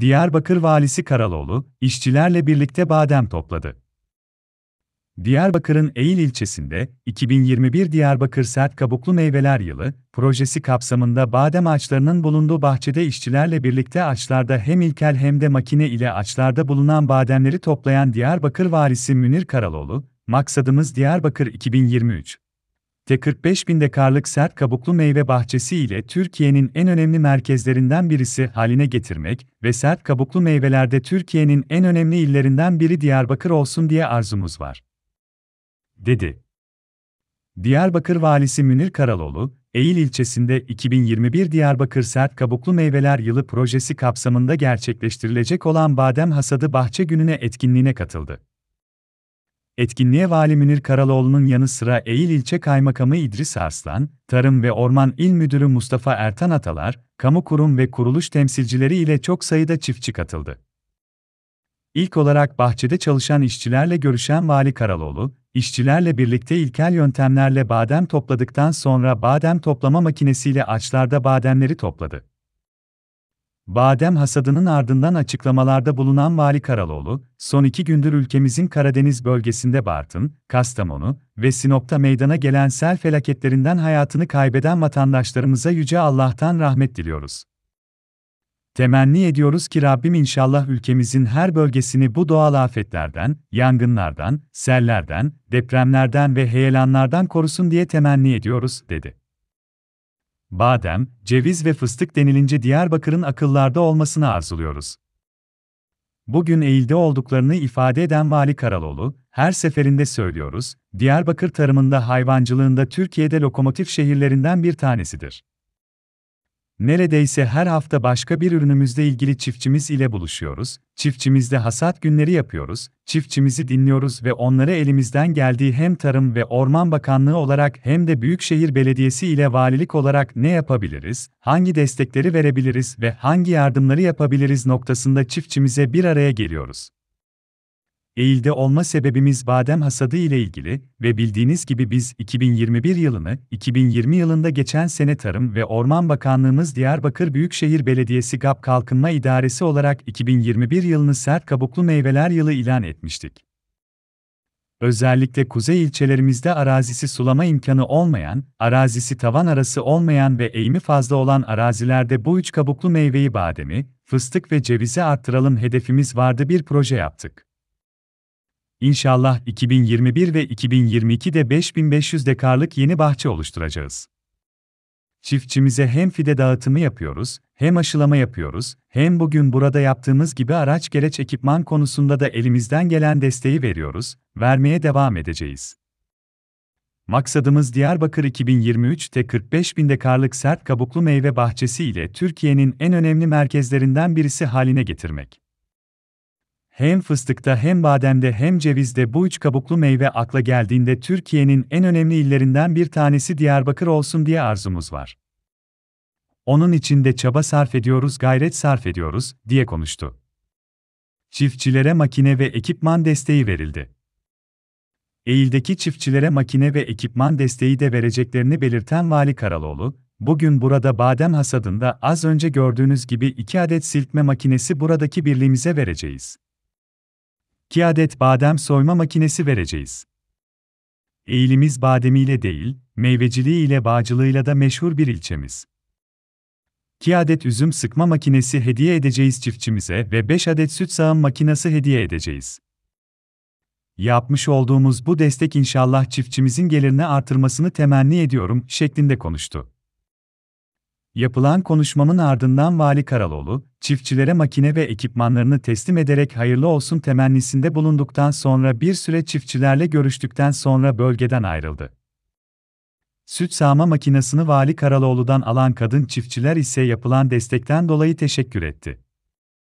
Diyarbakır Valisi Karaloğlu, işçilerle birlikte badem topladı. Diyarbakır'ın Eğil ilçesinde 2021 Diyarbakır Sert Kabuklu Meyveler Yılı projesi kapsamında badem ağaçlarının bulunduğu bahçede işçilerle birlikte ağaçlarda hem ilkel hem de makine ile ağaçlarda bulunan bademleri toplayan Diyarbakır valisi Münir Karaloğlu, "Maksadımız Diyarbakır 2023 T45 bin dekarlık sert kabuklu meyve bahçesi ile Türkiye'nin en önemli merkezlerinden birisi haline getirmek ve sert kabuklu meyvelerde Türkiye'nin en önemli illerinden biri Diyarbakır olsun diye arzumuz var. Dedi. Diyarbakır Valisi Münir Karaloğlu, Eğil ilçesinde 2021 Diyarbakır Sert Kabuklu Meyveler Yılı projesi kapsamında gerçekleştirilecek olan badem hasadı bahçe gününe etkinliğine katıldı. Etkinliğe Vali Münir Karaloğlu'nun yanı sıra Eğil İlçe Kaymakamı İdris Arslan, Tarım ve Orman İl Müdürü Mustafa Ertan Atalar, kamu kurum ve kuruluş temsilcileri ile çok sayıda çiftçi katıldı. İlk olarak bahçede çalışan işçilerle görüşen Vali Karaloğlu, işçilerle birlikte ilkel yöntemlerle badem topladıktan sonra badem toplama makinesiyle ağaçlarda bademleri topladı. Badem hasadının ardından açıklamalarda bulunan Vali Karaloğlu, son iki gündür ülkemizin Karadeniz bölgesinde Bartın, Kastamonu ve Sinop'ta meydana gelen sel felaketlerinden hayatını kaybeden vatandaşlarımıza Yüce Allah'tan rahmet diliyoruz. Temenni ediyoruz ki Rabbim inşallah ülkemizin her bölgesini bu doğal afetlerden, yangınlardan, sellerden, depremlerden ve heyelanlardan korusun diye temenni ediyoruz, dedi badem, ceviz ve fıstık denilince Diyarbakır'ın akıllarda olmasını arzuluyoruz. Bugün eğilde olduklarını ifade eden Vali Karaloğlu, her seferinde söylüyoruz, Diyarbakır tarımında hayvancılığında Türkiye'de lokomotif şehirlerinden bir tanesidir. Neredeyse her hafta başka bir ürünümüzle ilgili çiftçimiz ile buluşuyoruz, çiftçimizde hasat günleri yapıyoruz, çiftçimizi dinliyoruz ve onlara elimizden geldiği hem Tarım ve Orman Bakanlığı olarak hem de Büyükşehir Belediyesi ile valilik olarak ne yapabiliriz, hangi destekleri verebiliriz ve hangi yardımları yapabiliriz noktasında çiftçimize bir araya geliyoruz. Eğilde olma sebebimiz badem hasadı ile ilgili ve bildiğiniz gibi biz 2021 yılını 2020 yılında geçen sene Tarım ve Orman Bakanlığımız Diyarbakır Büyükşehir Belediyesi GAP Kalkınma İdaresi olarak 2021 yılını sert kabuklu meyveler yılı ilan etmiştik. Özellikle kuzey ilçelerimizde arazisi sulama imkanı olmayan, arazisi tavan arası olmayan ve eğimi fazla olan arazilerde bu üç kabuklu meyveyi bademi, fıstık ve cevizi arttıralım hedefimiz vardı bir proje yaptık. İnşallah 2021 ve 2022'de 5500 dekarlık yeni bahçe oluşturacağız. Çiftçimize hem fide dağıtımı yapıyoruz, hem aşılama yapıyoruz, hem bugün burada yaptığımız gibi araç gereç ekipman konusunda da elimizden gelen desteği veriyoruz, vermeye devam edeceğiz. Maksadımız Diyarbakır 2023'te 45 bin dekarlık sert kabuklu meyve bahçesi ile Türkiye'nin en önemli merkezlerinden birisi haline getirmek. Hem fıstıkta hem bademde hem cevizde bu üç kabuklu meyve akla geldiğinde Türkiye'nin en önemli illerinden bir tanesi Diyarbakır olsun diye arzumuz var. Onun için de çaba sarf ediyoruz, gayret sarf ediyoruz, diye konuştu. Çiftçilere makine ve ekipman desteği verildi. Eğildeki çiftçilere makine ve ekipman desteği de vereceklerini belirten Vali Karaloğlu, bugün burada badem hasadında az önce gördüğünüz gibi iki adet siltme makinesi buradaki birliğimize vereceğiz. 2 adet badem soyma makinesi vereceğiz. Eğilimiz bademiyle değil, meyveciliği ile bağcılığıyla da meşhur bir ilçemiz. 2 adet üzüm sıkma makinesi hediye edeceğiz çiftçimize ve 5 adet süt sağım makinesi hediye edeceğiz. Yapmış olduğumuz bu destek inşallah çiftçimizin gelirini artırmasını temenni ediyorum şeklinde konuştu. Yapılan konuşmamın ardından Vali Karaloğlu, çiftçilere makine ve ekipmanlarını teslim ederek hayırlı olsun temennisinde bulunduktan sonra bir süre çiftçilerle görüştükten sonra bölgeden ayrıldı. Süt sağma makinesini Vali Karaloğlu'dan alan kadın çiftçiler ise yapılan destekten dolayı teşekkür etti.